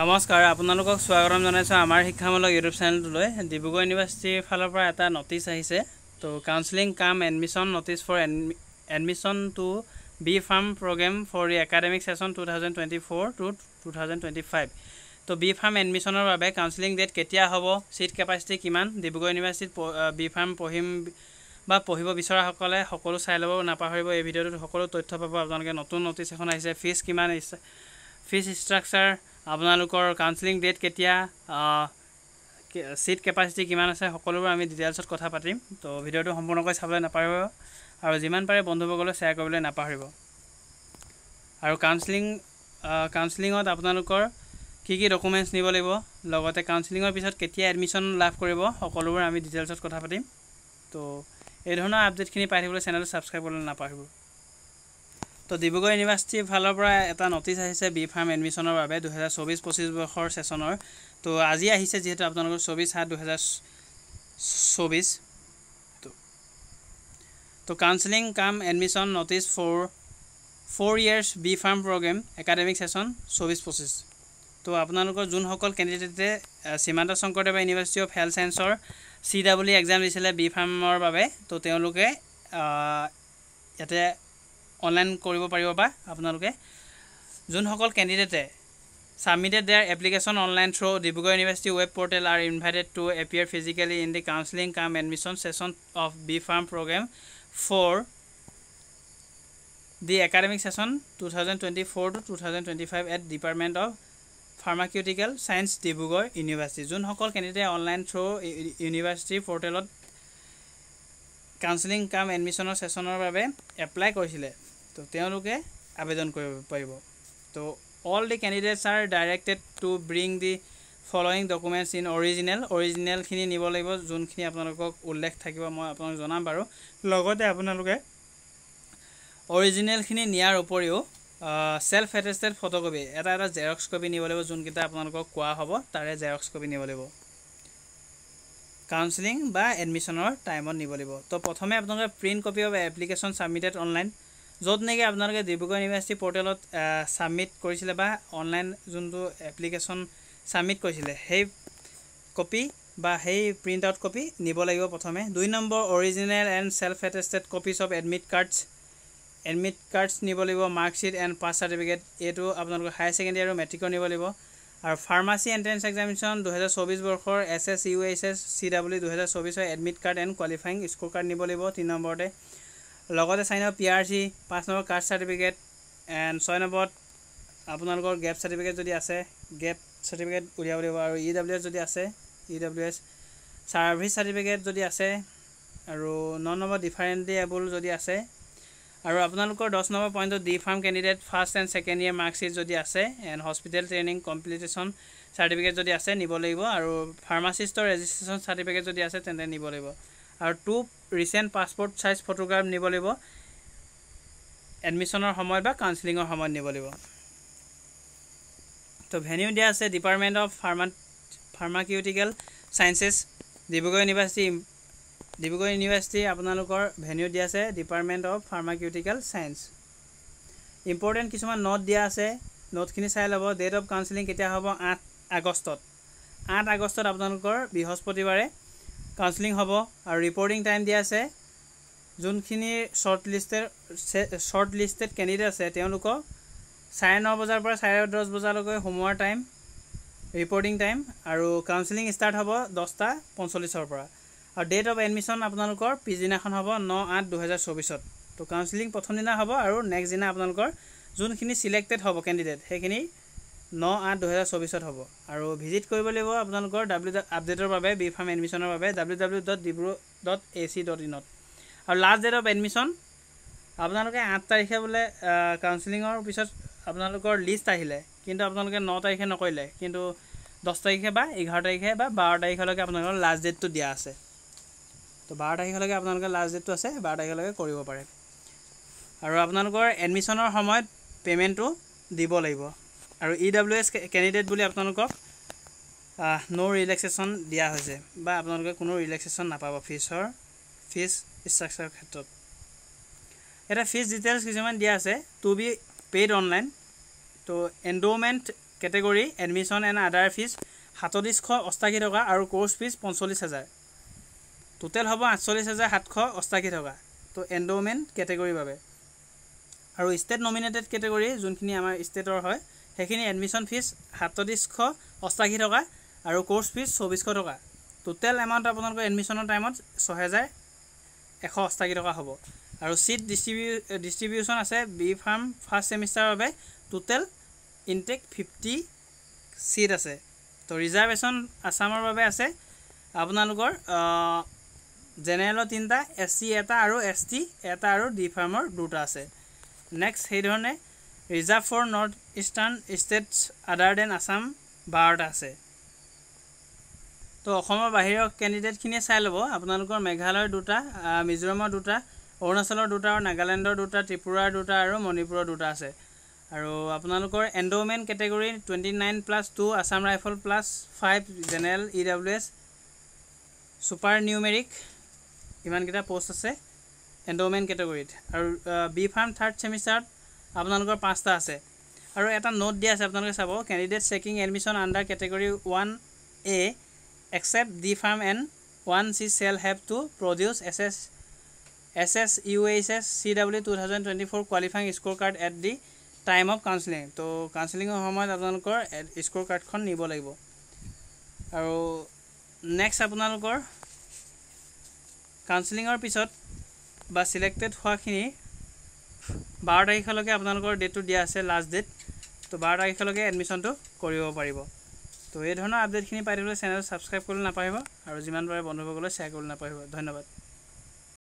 নমস্কাৰ আপোনালোকক স্বাগতম জনাইছোঁ আমাৰ শিক্ষামূলক ইউটিউব চেনেলটোলৈ ডিব্ৰুগড় ইউনিভাৰ্চিটিৰ ফালৰ পৰা এটা নটিচ আহিছে তো counselling cum admission notice for admission to B Pharm programme for the academic session two thousand twenty four to two thousand twenty five তো বি ফাৰ্ম এডমিশ্যনৰ বাবে কাউন্সিলিং ডেট কেতিয়া হ'ব ছিট কেপাচিটি কিমান ডিব্ৰুগড় ইউনিভাৰ্চিটিত বি ফাৰ্ম পঢ়িম বা পঢ়িব বিচৰাসকলে সকলো চাই ল'ব নাপাহৰিব এই ভিডিঅ'টোত সকলো তথ্য পাব আপোনালোকে নতুন নটিচ এখন আহিছে ফিজ কিমান ফিজ ষ্ট্ৰাকচাৰ আপোনালোকৰ কাউন্সিলিং ডেট কেতিয়া চিট কেপাচিটি কিমান আছে সকলোবোৰ আমি ডিটেইলছত কথা পাতিম তো ভিডিঅ'টো সম্পূৰ্ণকৈ চাবলৈ নাপাহৰিব আৰু যিমান পাৰে বন্ধুবৰ্গলৈ শ্বেয়াৰ কৰিবলৈ নাপাহৰিব আৰু কাউন্সিলিং কাউন্সিলিঙত আপোনালোকৰ কি কি ডকুমেণ্টছ নিব লাগিব লগতে কাউন্সিলিঙৰ পিছত কেতিয়া এডমিশ্যন লাভ কৰিব সকলোবোৰ আমি ডিটেইলছত কথা পাতিম তো এই ধৰণৰ আপডেটখিনি পাই থাকিবলৈ চেনেলটো ছাবস্ক্ৰাইব কৰিবলৈ নাপাহৰিব তো ডিব্ৰুগড় ইউনিভাৰ্চিটিৰ ফালৰ পৰা এটা নটিছ আহিছে বি ফাৰ্ম এডমিশ্যনৰ বাবে দুহেজাৰ চৌবিছ পঁচিছ বৰ্ষৰ ছেশ্যনৰ তো আজি আহিছে যিহেতু আপোনালোকৰ চৌবিছ সাত দুহেজাৰ চৌবিছ তো counselling cum admission notice for for years B Pharm programme academic session চৌবিছ পঁচিছ তো আপোনালোকৰ যোনসকল কেণ্ডিডেটে Srimanta Sankaradeva university of health ছায়েন্সৰ চি ডাব্লিউ এক্সাম দিছিলে বি ফাৰ্মৰ বাবে তো তেওঁলোকে ইয়াতে অনলাইন কৰিব পাৰিব বা আপোনালোকে যোনসকল কেণ্ডিডেটে submitted their application online through Dibrugarh university web portal are invited to appear physically in the counselling cum admission session of B Pharm programme for the academic session two thousand twenty four to two thousand twenty five at department of pharmaceutical science Dibrugarh university যোনসকল কেণ্ডিডেটে online through ইউনিভাৰ্চিটিৰ পৰ্টেলত counselling কাম এডমিশ্যনৰ ছেশ্যনৰ বাবে apply কৰিছিলে তো তেওঁলোকে আবেদন কৰিব পাৰিব তো all the candidates are directed to bring the following documents in original অৰিজিনেলখিনি নিব লাগিব যোনখিনি আপোনালোকক উল্লেখ থাকিব মই আপোনালোকক জনাম বাৰু লগতে আপোনালোকে অৰিজিনেলখিনি নিয়াৰ উপৰিও ছেল্ফ এটেষ্টেড ফটোকপি এটা এটা জেৰক্স কপি নিব লাগিব যোনকেইটা আপোনালোকক কোৱা হ'ব তাৰে জেৰক্স কপি নিব লাগিব কাউন্সিলিং বা এডমিশ্যনৰ টাইমত নিব লাগিব তো প্ৰথমে আপোনালোকে print copy of application submitted online য'ত নেকি আপোনালোকে ডিব্ৰুগড় ইউনিভাৰ্চিটি পৰ্টেলত ছাবমিট কৰিছিলে বা অনলাইন যোনটো এপ্লিকেশ্যন ছাবমিট কৰিছিলে সেই কপি বা সেই প্ৰিণ্ট আউট কপি নিব লাগিব প্ৰথমে দুই নম্বৰ original and self attested copies of admit cards admit cards নিব লাগিব মাৰ্কশ্বিট এণ্ড পাছ চাৰ্টিফিকেট এইটো আপোনালোকৰ হায়াৰ ছেকেণ্ডেৰী আৰু মেট্ৰিকৰ নিব লাগিব আৰু ফাৰ্মাচী এণ্ট্ৰেঞ্চ এক্সামিনেশ্যন দুহেজাৰ চৌবিছ বৰ্ষৰ S S U H S C W দুহেজাৰ চৌবিছৰ admit card and qualifying score card নিব লাগিব তিনি নম্বৰতে লগতে চাৰি নম্বৰ পি আৰ চি পাঁচ নম্বৰ কাষ্ট চাৰ্টিফিকেট এণ্ড ছয় নম্বৰত আপোনালোকৰ গেপ চাৰ্টিফিকেট যদি আছে গেপ চাৰ্টিফিকেট উলিয়াব লাগিব আৰু ই ডাব্লিউ এছ যদি আছে E W S service certificate যদি আছে আৰু ন নম্বৰ ডিফাৰেণ্টলি এবল যদি আছে আৰু আপোনালোকৰ দহ নম্বৰ পইণ্টত D Pharm candidate first and second year marksheet যদি আছে and hospital training competition certificate যদি আছে নিব লাগিব আৰু ফাৰ্মাচিষ্টৰ ৰেজিষ্ট্ৰেশ্যন চাৰ্টিফিকেট যদি আছে তেন্তে নিব লাগিব আৰু two recent passport size photograph নিব লাগিব এডমিশ্যনৰ সময়ত বা কাউন্সিলিঙৰ সময়ত নিব লাগিব তো ভেনিউ দিয়া আছে department of pharma pharmaceutical sciences Dibrugarh university Dibrugarh university আপোনালোকৰ ভেনিউ দিয়া আছে department of pharmaceutical science important কিছুমান নোট দিয়া আছে নোটখিনি চাই ল'ব ডেট অফ কাউন্সিলিং কেতিয়া হ'ব আঠ আগষ্টত আঠ আগষ্টত আপোনালোকৰ বৃহস্পতিবাৰে কাউন্সেলিং হ'ব আৰু ৰিপৰ্টিং টাইম দিয়া আছে যোনখিনি shortlisted shortlisted candidate আছে তেওঁলোকক চাৰে ন বজাৰ পৰা চাৰে দহ বজালৈকে সোমোৱাৰ টাইম ৰিপৰ্টিং টাইম আৰু কাউন্সেলিং ষ্টাৰ্ট হ'ব দহটা পঞ্চল্লিছৰ পৰা আৰু ডেট অফ এডমিশ্যন আপোনালোকৰ পিছদিনাখন হ'ব ন আঠ দুহেজাৰ চৌবিছত তো কাউন্সেলিং প্ৰথম দিনা হ'ব আৰু নেক্সট দিনা আপোনালোকৰ যোনখিনি ছিলেক্টেড হ'ব কেণ্ডিডেট সেইখিনি ন আঠ দুহেজাৰ চৌবিছত হ'ব আৰু ভিজিট কৰিব লাগিব আপোনালোকৰ ডাব্লিউ আপডেটৰ বাবে বি ফাৰ্ম এডমিশ্যনৰ বাবে W W dot Dibru dot A C dot ইনত আৰু লাষ্ট ডেট অফ এডমিশ্যন আপোনালোকে আঠ তাৰিখে বোলে কাউন্সিলিঙৰ পিছত আপোনালোকৰ লিষ্ট আহিলে কিন্তু আপোনালোকে ন তাৰিখে নকৰিলে কিন্তু দহ তাৰিখে বা এঘাৰ তাৰিখে বা বাৰ তাৰিখলৈকে আপোনালোকৰ লাষ্ট ডেটটো দিয়া আছে তো বাৰ তাৰিখলৈকে আপোনালোকে লাষ্ট ডেটটো আছে বাৰ তাৰিখলৈকে কৰিব পাৰে আৰু আপোনালোকৰ এডমিশ্যনৰ সময়ত পে'মেণ্টটো দিব লাগিব আৰু ই ডাব্লিউ এছ কেণ্ডিডেট বুলি আপোনালোকক ন' ৰিলেক্সেশ্যন দিয়া হৈছে বা আপোনালোকে কোনো ৰিলেক্সেশ্যন নাপাব ফিজৰ ফিজ ষ্ট্ৰাকচাৰৰ ক্ষেত্ৰত এটা ফিজ ডিটেইলছ কিছুমান দিয়া আছে টু বি পেইড অনলাইন তো endowment category admission and other fees সাতত্ৰিছশ অষ্টাশী টকা আৰু কোৰ্চ ফিজ পঞ্চল্লিছ হাজাৰ টোটেল হ'ব আঠচল্লিছ হাজাৰ সাতশ অষ্টাশী টকা তো এণ্ডমেণ্ট কেটেগৰীৰ বাবে আৰু ষ্টেট নমিনেটেড কেটেগৰী যোনখিনি আমাৰ ষ্টেটৰ হয় সেইখিনি এডমিশ্যন ফিজ সাতত্ৰিছশ অষ্টাশী টকা আৰু কোৰ্চ ফিজ চৌবিছশ টকা টোটেল এমাউণ্ট আপোনালোকৰ এডমিশ্যনৰ টাইমত ছহেজাৰ এশ অষ্টাশী টকা হ'ব আৰু চিট ডিষ্ট্ৰিবিউ ডিষ্ট্ৰিবিউশ্যন আছে বি ফাৰ্ম ফাৰ্ষ্ট ছেমিষ্টাৰৰ বাবে টোটেল ইনটেক ফিফটি চিট আছে তো ৰিজাৰ্ভেশ্যন আছামৰ বাবে আছে আপোনালোকৰ জেনেৰেলৰ তিনিটা এছ চি এটা আৰু এছ টি এটা আৰু ডি ফাৰ্মৰ দুটা আছে নেক্সট সেইধৰণে reserve for north eastern states other than Assam বাৰত আছে তো অসমৰ বাহিৰৰ কেণ্ডিডেটখিনিয়ে চাই ল'ব আপোনালোকৰ মেঘালয়ৰ দুটা মিজোৰামৰ দুটা অৰুণাচলৰ দুটা আৰু নাগালেণ্ডৰ দুটা ত্ৰিপুৰাৰ দুটা আৰু মণিপুৰৰ দুটা আছে আৰু আপোনালোকৰ endowment category twenty nine plus two Assam rifle plus five general E W S super numeric ইমানকেইটা পষ্ট আছে এণ্ড'মেন কেটেগৰীত আৰু বি ফাৰ্ম থাৰ্ড ছেমিষ্টাৰত আপোনালোকৰ পাঁচটা আছে আৰু এটা নোট দিয়া আছে আপোনালোকে চাব candidate checking admission under category one A except D Pharm and one C shall have to produce S S S S U H S C W two thousand twenty four qualifying score card at the time of counselling তো কাউঞ্চিলিঙৰ সময়ত আপোনালোকৰ score কাৰ্ডখন নিব লাগিব আৰু next আপোনালোকৰ কাউঞ্চিলিঙৰ পিছত বা চিলেক্টেড হোৱাখিনি বাৰ তাৰিখলৈকে আপোনালোকৰ ডেটটো দিয়া আছে লাষ্ট ডেট তো বাৰ তাৰিখলৈকে এডমিশ্যনটো কৰিব পাৰিব তো এই ধৰণৰ আপডেটখিনি পাই থাকিবলৈ চেনেলটো ছাবস্ক্ৰাইব কৰিবলৈ নাপাহৰিব আৰু যিমান পাৰে বন্ধুসকলে শ্বেয়াৰ কৰিবলৈ নাপাহৰিব ধন্যবাদ